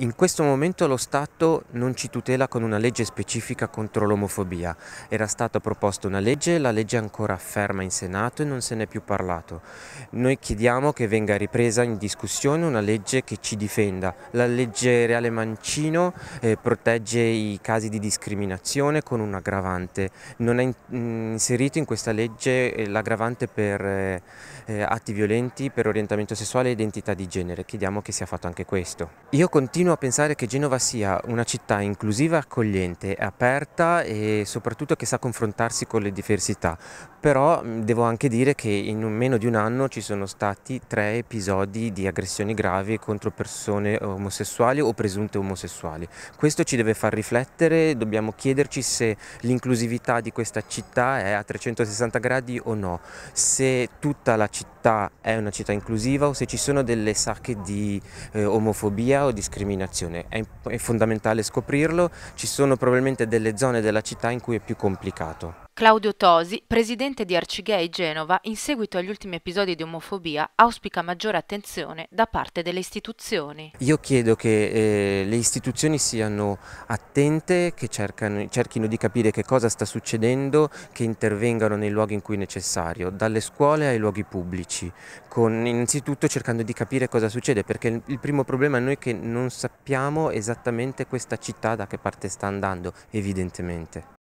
In questo momento lo Stato non ci tutela con una legge specifica contro l'omofobia. Era stata proposta una legge, la legge è ancora ferma in Senato e non se n'è più parlato. Noi chiediamo che venga ripresa in discussione una legge che ci difenda. La legge Reale Mancino eh, protegge i casi di discriminazione con un aggravante. Non è in, mm, inserito in questa legge eh, l'aggravante per eh, eh, atti violenti, per orientamento sessuale e identità di genere. Chiediamo che sia fatto anche questo. Io continuo continuo a pensare che Genova sia una città inclusiva, accogliente, aperta e soprattutto che sa confrontarsi con le diversità. Però mm, devo anche dire che in meno di un anno ci sono stati tre episodi di aggressioni gravi contro persone eh, omosessuali o presunte omosessuali. Questo ci deve far riflettere, dobbiamo chiederci se l'inclusività di questa città è a 360 gradi o no, se tutta la città città è una città inclusiva o se ci sono delle sacche di eh, omofobia o discriminazione. È, è fondamentale scoprirlo, ci sono probabilmente delle zone della città in cui è più complicato. Claudio Tosi, presidente di Arcigay Genova, in seguito agli ultimi episodi di omofobia, auspica maggiore attenzione da parte delle istituzioni. Io chiedo che eh, le istituzioni siano attente, che cercano, cerchino di capire che cosa sta succedendo, che intervengano nei luoghi in cui è necessario, dalle scuole ai luoghi pubblici, con, innanzitutto cercando di capire cosa succede, perché il, il primo problema è noi che non sappiamo esattamente questa città da che parte sta andando, evidentemente.